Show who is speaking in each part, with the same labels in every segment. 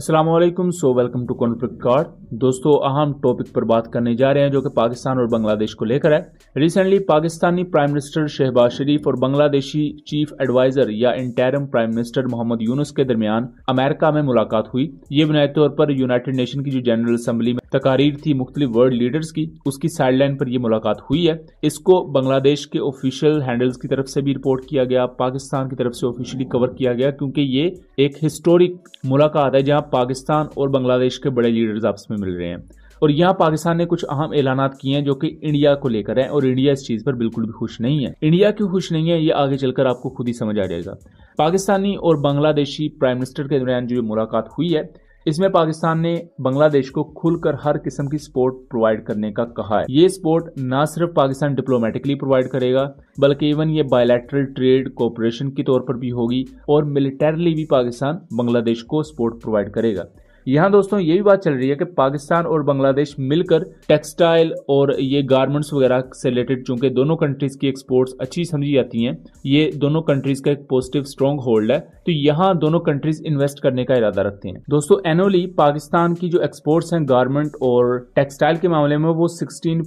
Speaker 1: असलम सो welcome to conflict card दोस्तों अहम टॉपिक पर बात करने जा रहे हैं जो कि पाकिस्तान और बांग्लादेश को लेकर है recently Pakistani prime minister Shahbaz Sharif और बांग्लादेशी चीफ एडवाइजर या interim prime minister Mohammad Yunus के दरमियान अमेरिका में मुलाकात हुई ये बुनियादी तौर पर यूनाइटेड नेशन की जो जनरल असम्बली में तकारीर थी मुख्तलिफ वर्ल्ड लीडर्स की उसकी साइड लाइन पर यह मुलाकात हुई है इसको बांग्लादेश के ऑफिशियल हैंडल्स की तरफ से भी रिपोर्ट किया गया पाकिस्तान की तरफ से ऑफिशियली कवर किया गया क्योंकि ये एक हिस्टोरिक मुलाकात है जहाँ पाकिस्तान और बांग्लादेश के बड़े लीडर्स आपस में मिल रहे हैं और यहाँ पाकिस्तान ने कुछ अहम ऐलान किए हैं जो कि इंडिया को लेकर है और इंडिया इस चीज पर बिल्कुल भी खुश नहीं है इंडिया क्यों खुश नहीं है ये आगे चलकर आपको खुद ही समझ आ जाएगा पाकिस्तानी और बांग्लादेशी प्राइम मिनिस्टर के दरमियान जो मुलाकात हुई है इसमें पाकिस्तान ने बांग्लादेश को खुलकर हर किस्म की सपोर्ट प्रोवाइड करने का कहा है ये सपोर्ट न सिर्फ पाकिस्तान डिप्लोमेटिकली प्रोवाइड करेगा बल्कि इवन ये बायोलैटरल ट्रेड कोऑपरेशन के तौर पर भी होगी और मिलिटरली भी पाकिस्तान बांग्लादेश को सपोर्ट प्रोवाइड करेगा यहाँ दोस्तों ये भी बात चल रही है कि पाकिस्तान और बांग्लादेश मिलकर टेक्सटाइल और ये गारमेंट्स वगैरह से रिलेटेड चूंकि दोनों कंट्रीज की एक्सपोर्ट्स अच्छी समझी जाती हैं ये दोनों कंट्रीज का एक पॉजिटिव स्ट्रॉन्ग होल्ड है तो यहाँ दोनों कंट्रीज इन्वेस्ट करने का इरादा रखते हैं दोस्तों एनुअली पाकिस्तान की जो एक्सपोर्ट्स हैं गारमेंट और टेक्सटाइल के मामले में वो सिक्सटीन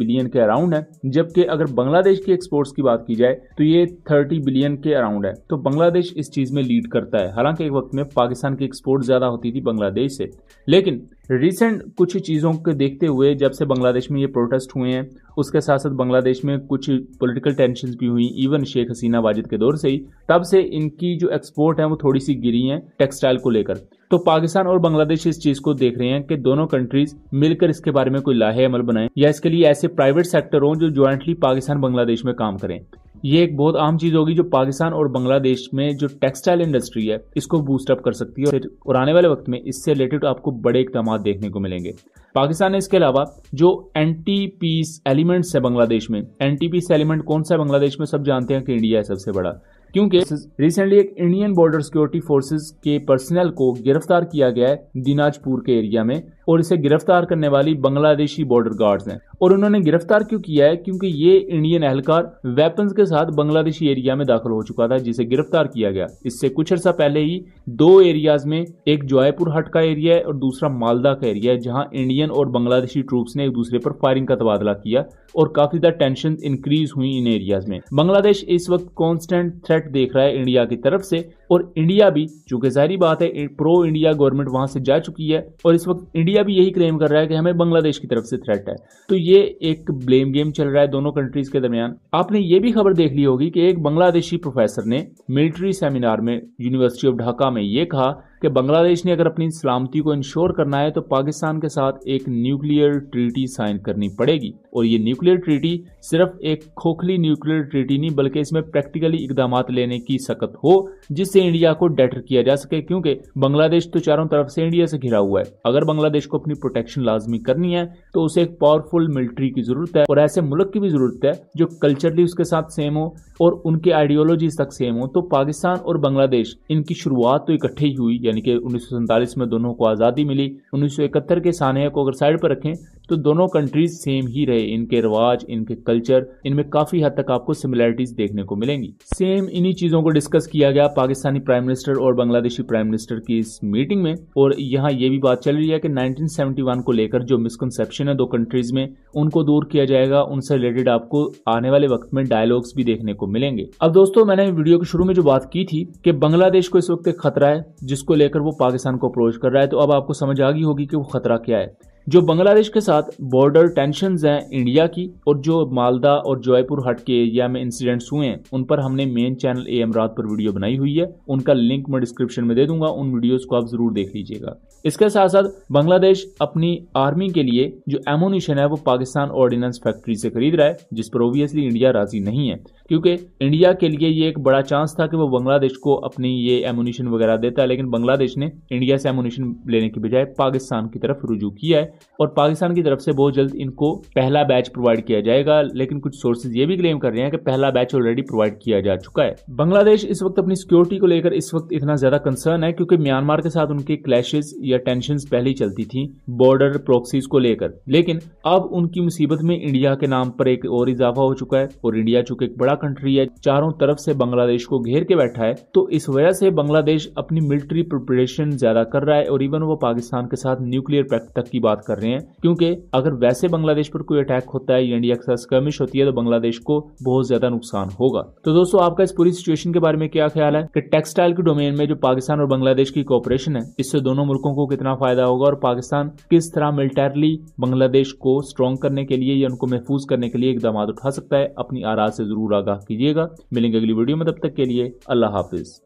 Speaker 1: बिलियन के अराउंड है जबकि अगर बांग्लादेश की एक्सपोर्ट्स की बात की जाए तो ये थर्टी बिलियन के अराउंड है तो बांग्लादेश इस चीज में लीड करता है हालांकि एक वक्त में पाकिस्तान की एक्सपोर्ट इम्पोर्ट ज़्यादा होती थी बांग्लादेश से लेकिन रिसेंट कुछ चीज़ों को देखते हुए जब से बांग्लादेश में ये प्रोटेस्ट हुए हैं उसके साथ साथ बांग्लादेश में कुछ पॉलिटिकल टेंशन भी हुई इवन शेख हसीना वाजिद के दौर से ही तब से इनकी जो एक्सपोर्ट है वो थोड़ी सी गिरी है टेक्सटाइल को लेकर तो पाकिस्तान और बांग्लादेश इस चीज को देख रहे हैं कि दोनों कंट्रीज मिलकर इसके बारे में कोई लाहे अमल बनाए या इसके लिए ऐसे प्राइवेट सेक्टर हों जो ज्वाइंटली पाकिस्तान बांग्लादेश में काम करें ये एक बहुत आम चीज़ होगी जो पाकिस्तान और बांग्लादेश में जो टेक्सटाइल इंडस्ट्री है इसको बूस्टअप कर सकती है और आने वाले वक्त में इससे रिलेटेड आपको बड़े इकदाम देखने को मिलेंगे पाकिस्तान ने इसके अलावा जो एंटी पीस एलिमेंट्स है बांग्लादेश में एंटी पीस एलिमेंट कौन सा है बांग्लादेश में सब जानते हैं कि इंडिया है सबसे बड़ा क्योंकि रिसेंटली एक इंडियन बॉर्डर सिक्योरिटी फोर्सेज के पर्सनल को गिरफ्तार किया गया है दिनाजपुर के एरिया में और इसे गिरफ्तार करने वाली बांग्लादेशी बॉर्डर गार्ड्स हैं और उन्होंने गिरफ्तार क्यों किया है क्योंकि ये इंडियन एहलकार वेपन्स के साथ बांग्लादेशी एरिया में दाखिल हो चुका था जिसे गिरफ्तार किया गया इससे कुछ अर्सा पहले ही दो एरियाज में एक जॉयपुर हट का एरिया है और दूसरा मालदा का एरिया है जहां इंडियन और बांग्लादेशी ट्रूप्स ने एक दूसरे पर फायरिंग का तबादला किया और काफी ज्यादा टेंशन इंक्रीज हुई इन एरियाज में बांग्लादेश इस वक्त कॉन्स्टेंट थ्रेट देख रहा है इंडिया की तरफ से और इंडिया भी चूंकि जाहरी बात है प्रो इंडिया गवर्नमेंट वहां से जा चुकी है और इस वक्त इंडिया इंडिया भी यही क्लेम कर रहा है कि हमें बांग्लादेश की तरफ से थ्रेट है तो ये एक ब्लेम गेम चल रहा है दोनों कंट्रीज के दरमियान आपने ये भी खबर देख ली होगी कि एक बांग्लादेशी प्रोफेसर ने मिलिट्री सेमिनार में यूनिवर्सिटी ऑफ ढाका में ये कहा कि बांग्लादेश ने अगर अपनी सलामती को इंश्योर करना है तो पाकिस्तान के साथ एक न्यूक्लियर ट्रीटी साइन करनी पड़ेगी और ये न्यूक्लियर ट्रीटी सिर्फ एक खोखली न्यूक्लियर ट्रीटी नहीं बल्कि इसमें प्रैक्टिकली इकदाम लेने की सकत हो जिससे इंडिया को डेटर किया जा सके क्योंकि बांग्लादेश तो चारों तरफ से इंडिया से घिरा हुआ है अगर बांग्लादेश को अपनी प्रोटेक्शन लाजमी करनी है तो उसे एक पावरफुल मिलिट्री की जरूरत है और ऐसे मुल्क की भी जरूरत है जो कल्चरली उसके साथ सेम हो और उनके आइडियोलॉजी तक सेम हो तो पाकिस्तान और बांग्लादेश इनकी शुरुआत तो इकट्ठे ही हुई यानी कि उन्नीस में दोनों को आज़ादी मिली उन्नीस के सानहे को अगर साइड पर रखें तो दोनों कंट्रीज सेम ही रहे इनके रिवाज इनके कल्चर इनमें काफी हद तक आपको सिमिलैरिटीज देखने को मिलेंगी सेम इन्हीं चीजों को डिस्कस किया गया पाकिस्तानी प्राइम मिनिस्टर और बांग्लादेशी प्राइम मिनिस्टर की इस मीटिंग में और यहाँ ये भी बात चल रही है कि 1971 को लेकर जो मिसकनसेप्शन है दो कंट्रीज में उनको दूर किया जाएगा उनसे रिलेटेड आपको आने वाले वक्त में डायलॉग्स भी देखने को मिलेंगे अब दोस्तों मैंने वीडियो के शुरू में जो बात की थी कि बांग्लादेश को इस वक्त एक खतरा है जिसको लेकर वो पाकिस्तान को अप्रोच कर रहा है तो अब आपको समझ आ गई होगी कि वो खतरा क्या है जो बांग्लादेश के साथ बॉर्डर टेंशन हैं इंडिया की और जो मालदा और जयपुर हट के एरिया में इंसिडेंट्स हुए हैं उन पर हमने मेन चैनल ए एम रात पर वीडियो बनाई हुई है उनका लिंक मैं डिस्क्रिप्शन में दे दूंगा उन वीडियो को आप जरूर देख लीजिएगा इसके साथ साथ बांग्लादेश अपनी आर्मी के लिए जो एमोनिशन है वो पाकिस्तान ऑर्डिनेंस फैक्ट्री से खरीद रहा है जिस पर ओबियसली इंडिया राजी नहीं है क्योंकि इंडिया के लिए ये एक बड़ा चांस था कि वो बांग्लादेश को अपनी ये एमुनिशन वगैरह देता है लेकिन बांग्लादेश ने इंडिया से एमुनिशन लेने की बजाय पाकिस्तान की तरफ रुजू किया है और पाकिस्तान की तरफ से बहुत जल्द इनको पहला बैच प्रोवाइड किया जाएगा लेकिन कुछ सोर्सेज ये भी क्लेम कर रहे हैं कि पहला बैच ऑलरेडी प्रोवाइड किया जा चुका है बांग्लादेश इस वक्त अपनी सिक्योरिटी को लेकर इस वक्त इतना ज्यादा कंसर्न है क्योंकि म्यांमार के साथ उनकी क्लैशेज या टेंशन पहले चलती थी बॉर्डर प्रोक्सीज को लेकर लेकिन अब उनकी मुसीबत में इंडिया के नाम पर एक और इजाफा हो चुका है और इंडिया चूंकि एक बड़ा कंट्री है चारों तरफ से बांग्लादेश को घेर के बैठा है तो इस वजह से बांग्लादेश अपनी मिलिट्री प्रिपरेशन ज्यादा कर रहा है और इवन वो पाकिस्तान के साथ न्यूक्लियर पैक्ट तक की बात कर रहे हैं क्योंकि अगर वैसे बांग्लादेश पर कोई अटैक होता है इंडिया के साथ स्कर्मिश होती है तो बांग्लादेश को बहुत ज्यादा नुकसान होगा तो दोस्तों आपका इस पूरी सिचुएशन के बारे में क्या ख्याल है कि टेक्सटाइल के डोमेन में जो पाकिस्तान और बांग्लादेश की कॉपरेशन है इससे दोनों मुल्कों को कितना फायदा होगा और पाकिस्तान किस तरह मिलिटरली बांग्लादेश को स्ट्रॉन्ग करने के लिए या उनको महफूज करने के लिए इकदाम उठा सकता है अपनी आराज से जरूर आगा आगाह कीजिएगा मिलेंगे अगली वीडियो में तब तक के लिए अल्लाह हाफिज़